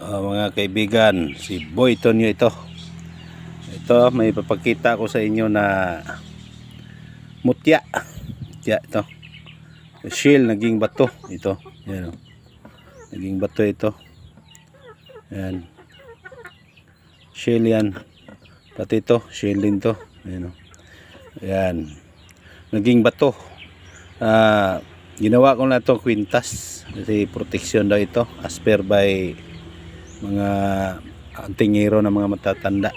uh, mga kaibigan si Boy nyo ito ito may papakita ko sa inyo na mutya mutya ito shell naging bato ito yan oh. naging bato ito yan shell yan pati ito shell din to yan o oh. yan naging bato ah uh, ginawa ko na to kwintas kasi protection daw ito as per by mga antingero ng mga matatanda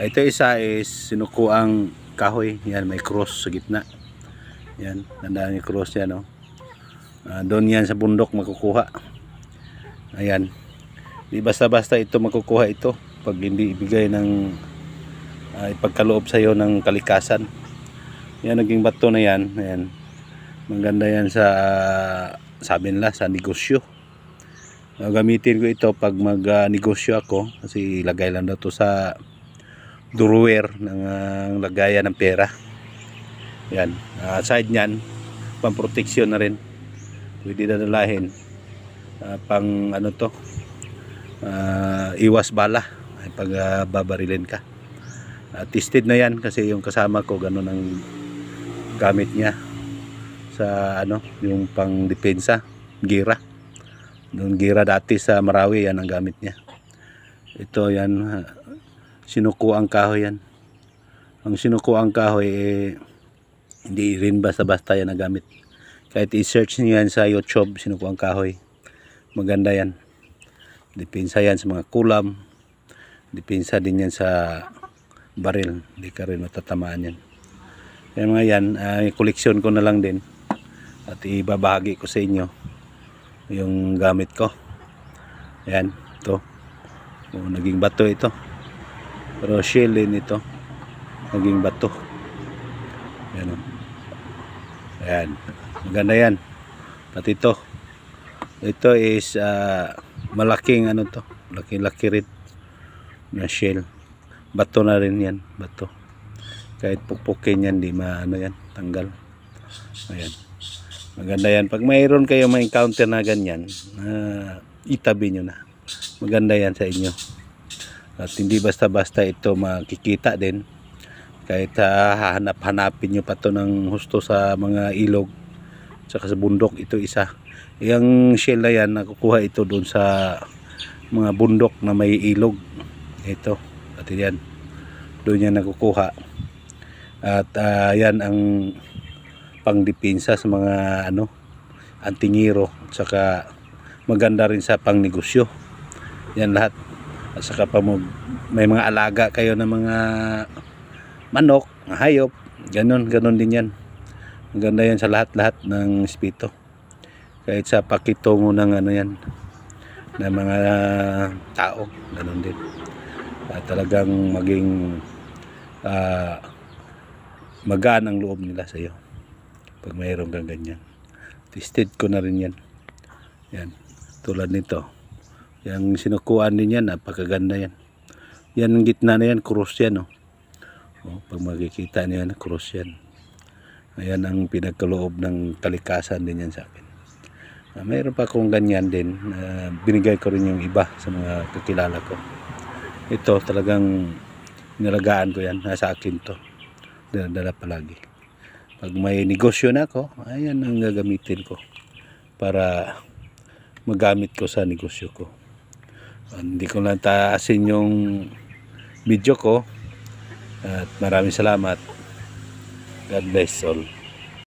ito isa is sinuko ang kahoy yan may cross sa gitna yan tandaan yung cross yan no? uh, ah, doon yan sa bundok makukuha ayan di basta basta ito makukuha ito pag hindi ibigay ng uh, ipagkaloob sa iyo ng kalikasan yan naging bato na yan ayan maganda yan sa uh, sabi nila sa negosyo gamitin ko ito pag mag uh, ako kasi ilagay lang daw to sa drawer ng uh, lagayan ng pera yan uh, aside nyan pang protection na rin pwede dadalahin uh, pang ano to uh, iwas bala pag uh, babarilin ka uh, tested na yan kasi yung kasama ko ganun ang gamit niya sa ano yung pang depensa gira doon gira dati sa Marawi yan ang gamit niya. Ito yan, sinuko ang kahoy yan. Ang sinuko ang kahoy eh, hindi rin basta-basta yan ang gamit. Kahit i-search niyo yan sa YouTube, sinuko ang kahoy. Maganda yan. Dipinsa yan sa mga kulam. Dipinsa din yan sa baril. Hindi ka rin matatamaan yan. Kaya mga yan, uh, koleksyon ko na lang din. At ibabahagi ko sa inyo yung gamit ko ayan ito o, naging bato ito pero Rochelle ito naging bato ayan o oh. ayan maganda yan pati ito ito is uh, malaking ano to malaking laki rin na shell bato na rin yan bato kahit pukpukin yan di maano yan tanggal ayan Maganda yan. Pag mayroon kayo ma encounter na ganyan, uh, itabi nyo na. Maganda yan sa inyo. At hindi basta-basta ito makikita din. Kahit uh, ah, hahanap-hanapin nyo pa to ng husto sa mga ilog. Tsaka sa bundok, ito isa. Yung shell na yan, nakukuha ito doon sa mga bundok na may ilog. Ito, at yan. Doon yan nakukuha. At uh, yan ang pangdepensa sa mga ano antingiro at saka maganda rin sa pangnegosyo yan lahat at saka pa mo, may mga alaga kayo ng mga manok hayop ganun ganun din yan maganda yan sa lahat lahat ng espito. kahit sa pakitungo ng ano yan ng mga tao ganun din At talagang maging uh, magaan ang loob nila sa iyo pag mayroon kang ganyan tested ko na rin yan yan tulad nito yung sinukuan din yan napakaganda yan yan ang gitna na yan cross yan oh. Oh, pag makikita niyan cross yan ayan ang pinagkaloob ng kalikasan din yan sa akin uh, mayroon pa akong ganyan din uh, binigay ko rin yung iba sa mga kakilala ko ito talagang nilagaan ko yan nasa akin to dala, -dala palagi pag may negosyo na ako ayan ang gagamitin ko para magamit ko sa negosyo ko hindi ko lang taasin yung video ko at maraming salamat God bless all